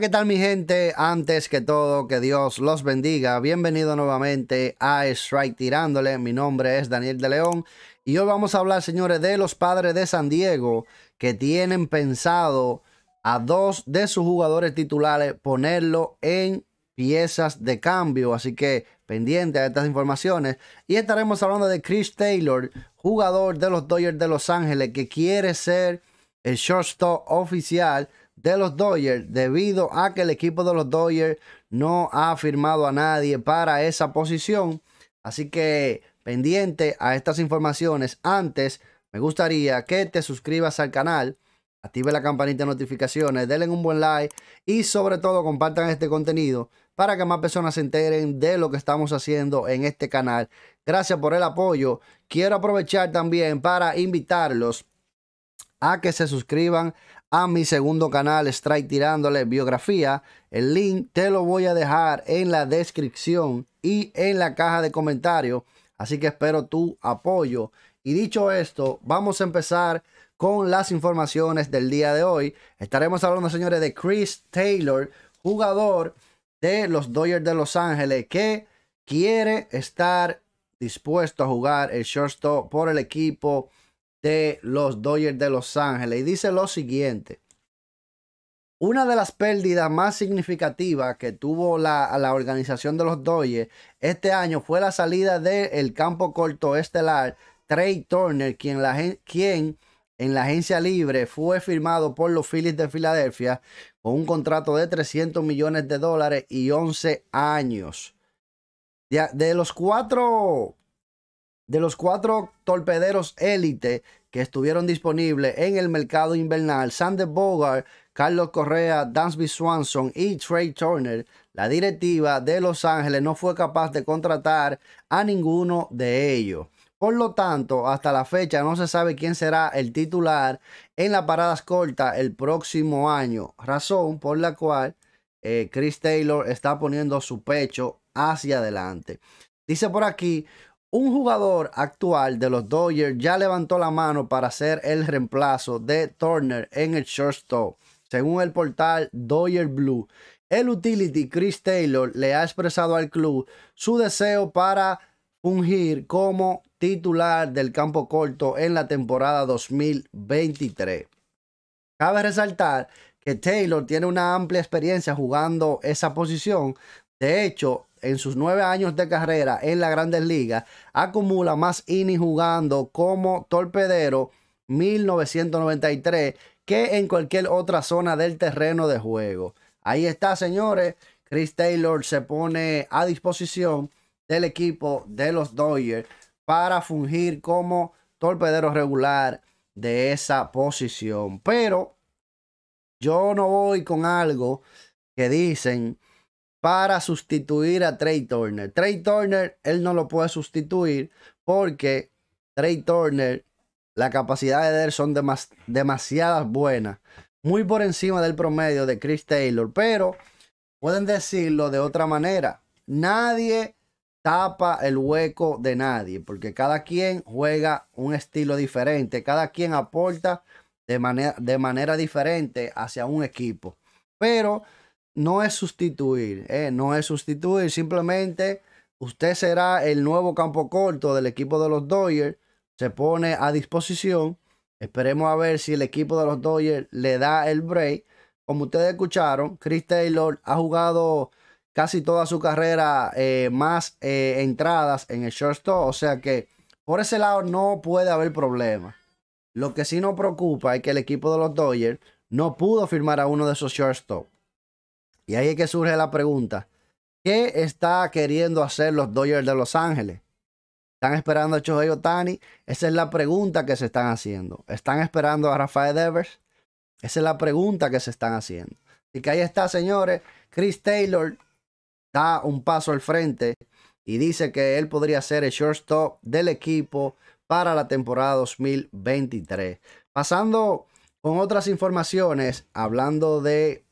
¿qué tal mi gente? Antes que todo, que Dios los bendiga. Bienvenido nuevamente a Strike Tirándole. Mi nombre es Daniel de León y hoy vamos a hablar, señores, de los padres de San Diego que tienen pensado a dos de sus jugadores titulares ponerlo en piezas de cambio. Así que pendiente a estas informaciones. Y estaremos hablando de Chris Taylor, jugador de los Dodgers de Los Ángeles que quiere ser el shortstop oficial de los Dodgers debido a que el equipo de los Dodgers no ha firmado a nadie para esa posición. Así que pendiente a estas informaciones. Antes, me gustaría que te suscribas al canal, active la campanita de notificaciones, denle un buen like y sobre todo compartan este contenido para que más personas se enteren de lo que estamos haciendo en este canal. Gracias por el apoyo. Quiero aprovechar también para invitarlos a que se suscriban a mi segundo canal, Strike Tirándole Biografía. El link te lo voy a dejar en la descripción y en la caja de comentarios. Así que espero tu apoyo. Y dicho esto, vamos a empezar con las informaciones del día de hoy. Estaremos hablando, señores, de Chris Taylor, jugador de los Dodgers de Los Ángeles, que quiere estar dispuesto a jugar el shortstop por el equipo de los Dodgers de Los Ángeles y dice lo siguiente. Una de las pérdidas más significativas que tuvo la, organización de los Dodgers este año fue la salida del el campo corto estelar Trey Turner, quien, la, quien en la agencia libre fue firmado por los Phillies de Filadelfia con un contrato de 300 millones de dólares y 11 años. de los cuatro de los cuatro torpederos élite que estuvieron disponibles en el mercado invernal, Sander Bogart, Carlos Correa, Dansby Swanson y Trey Turner, la directiva de Los Ángeles no fue capaz de contratar a ninguno de ellos. Por lo tanto, hasta la fecha no se sabe quién será el titular en la paradas cortas el próximo año, razón por la cual eh, Chris Taylor está poniendo su pecho hacia adelante. Dice por aquí, un jugador actual de los Dodgers ya levantó la mano para hacer el reemplazo de Turner en el shortstop. Según el portal Dodger Blue, el utility Chris Taylor le ha expresado al club su deseo para fungir como titular del campo corto en la temporada 2023. Cabe resaltar que Taylor tiene una amplia experiencia jugando esa posición. De hecho, en sus nueve años de carrera en la grandes ligas, acumula más innings jugando como torpedero 1993 que en cualquier otra zona del terreno de juego. Ahí está, señores. Chris Taylor se pone a disposición del equipo de los Dodgers para fungir como torpedero regular de esa posición. Pero yo no voy con algo que dicen para sustituir a Trey Turner. Trey Turner, él no lo puede sustituir porque Trey Turner, la capacidad de él son demasiadas buenas. Muy por encima del promedio de Chris Taylor. Pero pueden decirlo de otra manera. Nadie tapa el hueco de nadie. Porque cada quien juega un estilo diferente. Cada quien aporta de, manera, de manera diferente hacia un equipo. Pero no es sustituir, eh, no es sustituir, simplemente usted será el nuevo campo corto del equipo de los Dodgers, se pone a disposición, esperemos a ver si el equipo de los Dodgers le da el break. Como ustedes escucharon, Chris Taylor ha jugado casi toda su carrera eh, más eh, entradas en el shortstop, o sea que por ese lado no puede haber problema. Lo que sí nos preocupa es que el equipo de los Dodgers no pudo firmar a uno de esos shortstop. Y ahí es que surge la pregunta, ¿qué está queriendo hacer los Dodgers de Los Ángeles? ¿Están esperando a Shohei Tani? Esa es la pregunta que se están haciendo. ¿Están esperando a Rafael Devers? Esa es la pregunta que se están haciendo. Así que ahí está, señores. Chris Taylor da un paso al frente y dice que él podría ser el shortstop del equipo para la temporada 2023. Pasando con otras informaciones, hablando de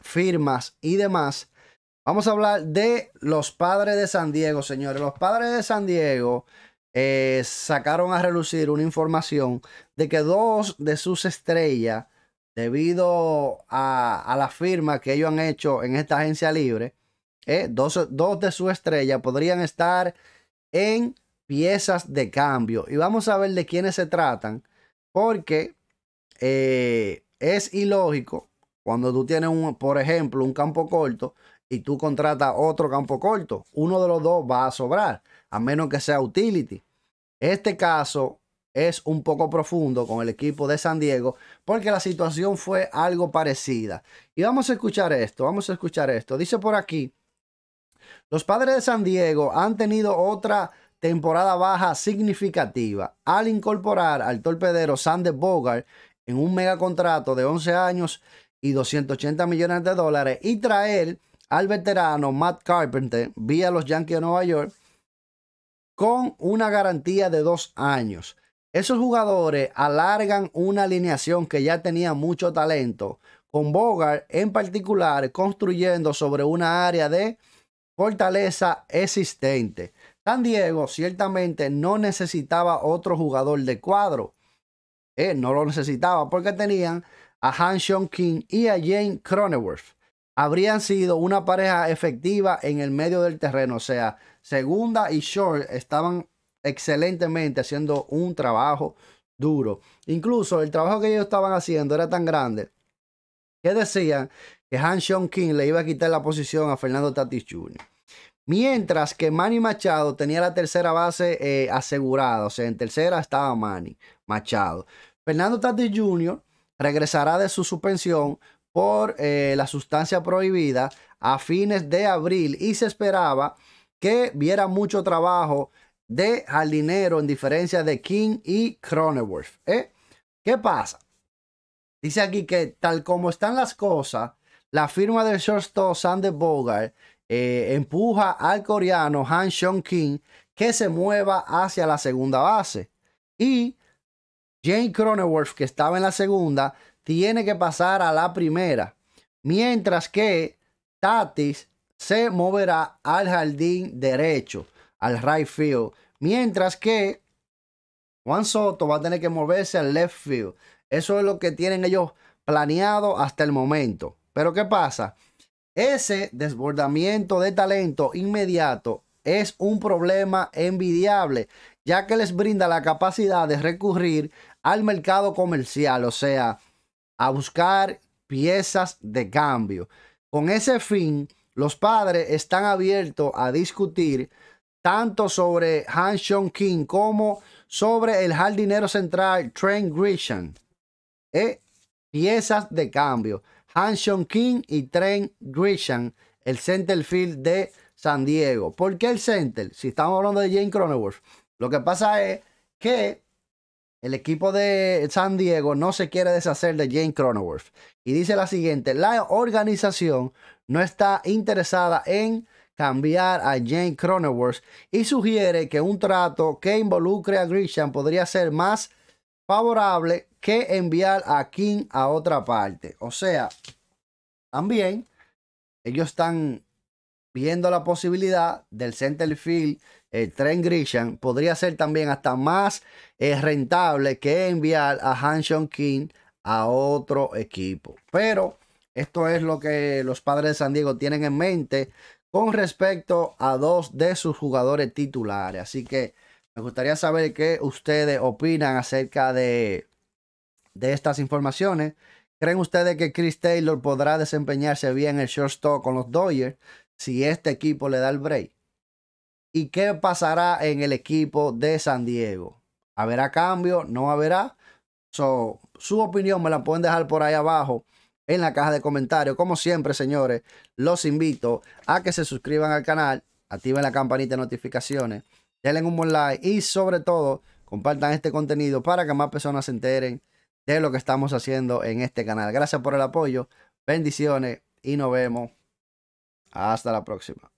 firmas y demás, vamos a hablar de los padres de San Diego, señores. Los padres de San Diego eh, sacaron a relucir una información de que dos de sus estrellas, debido a, la firma que ellos han hecho en esta agencia libre, eh, dos, de sus estrellas podrían estar en piezas de cambio. Y vamos a ver de quiénes se tratan, porque eh, es ilógico cuando tú tienes, un, por ejemplo, un campo corto y tú contratas otro campo corto, uno de los dos va a sobrar, a menos que sea utility. Este caso es un poco profundo con el equipo de San Diego porque la situación fue algo parecida. Y vamos a escuchar esto, vamos a escuchar esto. Dice por aquí, los padres de San Diego han tenido otra temporada baja significativa al incorporar al torpedero Sander Bogart en un megacontrato de 11 años y 280 millones de dólares y traer al veterano Matt Carpenter vía los Yankees de Nueva York con una garantía de dos años. Esos jugadores alargan una alineación que ya tenía mucho talento, con Bogart en particular construyendo sobre una área de fortaleza existente. San Diego ciertamente no necesitaba otro jugador de cuadro. ...él eh, no lo necesitaba porque tenían a Han Sean King y a Jane Cronenworth habrían sido una pareja efectiva en el medio del terreno. O sea, Segunda y Short estaban excelentemente haciendo un trabajo duro. Incluso el trabajo que ellos estaban haciendo era tan grande que decían que Han Sean King le iba a quitar la posición a Fernando Tatis Jr. Mientras que Manny Machado tenía la tercera base eh, asegurada. O sea, en tercera estaba Manny Machado. Fernando Tatis Jr regresará de su suspensión por eh, la sustancia prohibida a fines de abril y se esperaba que viera mucho trabajo de jardinero en diferencia de King y Cronenworth. ¿eh? ¿Qué pasa? Dice aquí que tal como están las cosas, la firma del shortstop Sander Bogart eh, empuja al coreano Han Sean King que se mueva hacia la segunda base. Y Jane Cronenworth, que estaba en la segunda, tiene que pasar a la primera. Mientras que Tatis se moverá al jardín derecho, al right field. Mientras que Juan Soto va a tener que moverse al left field. Eso es lo que tienen ellos planeado hasta el momento. Pero ¿qué pasa? Ese desbordamiento de talento inmediato es un problema envidiable ya que les brinda la capacidad de recurrir al mercado comercial, o sea, a buscar piezas de cambio. Con ese fin, los padres están abiertos a discutir tanto sobre Han Sean King como sobre el jardinero central Trent Grisham. ¿Eh? Piezas de cambio. Han King y Trent Grisham, el centerfield de San Diego. ¿Por qué el center? Si estamos hablando de Jane Cronenworth. Lo que pasa es que el equipo de San Diego no se quiere deshacer de Jane Cronenworth. Y dice la siguiente, la organización no está interesada en cambiar a Jane Cronenworth y sugiere que un trato que involucre a Grisham podría ser más favorable que enviar a King a otra parte. O sea, también ellos están viendo la posibilidad del center field, el eh, tren Grisham, podría ser también hasta más eh, rentable que enviar a Hanson King a otro equipo. Pero esto es lo que los padres de San Diego tienen en mente con respecto a dos de sus jugadores titulares. Así que me gustaría saber qué ustedes opinan acerca de, estas informaciones. ¿Creen ustedes que Chris Taylor podrá desempeñarse bien en el shortstop con los Dodgers? si este equipo le da el break. ¿Y qué pasará en el equipo de San Diego? ¿Habrá cambio? ¿No habrá? su opinión me la pueden dejar por ahí abajo en la caja de comentarios. Como siempre, señores, los invito a que se suscriban al canal, activen la campanita de notificaciones, denle un buen like y sobre todo compartan este contenido para que más personas se enteren de lo que estamos haciendo en este canal. Gracias por el apoyo, bendiciones y nos vemos. Hasta la próxima.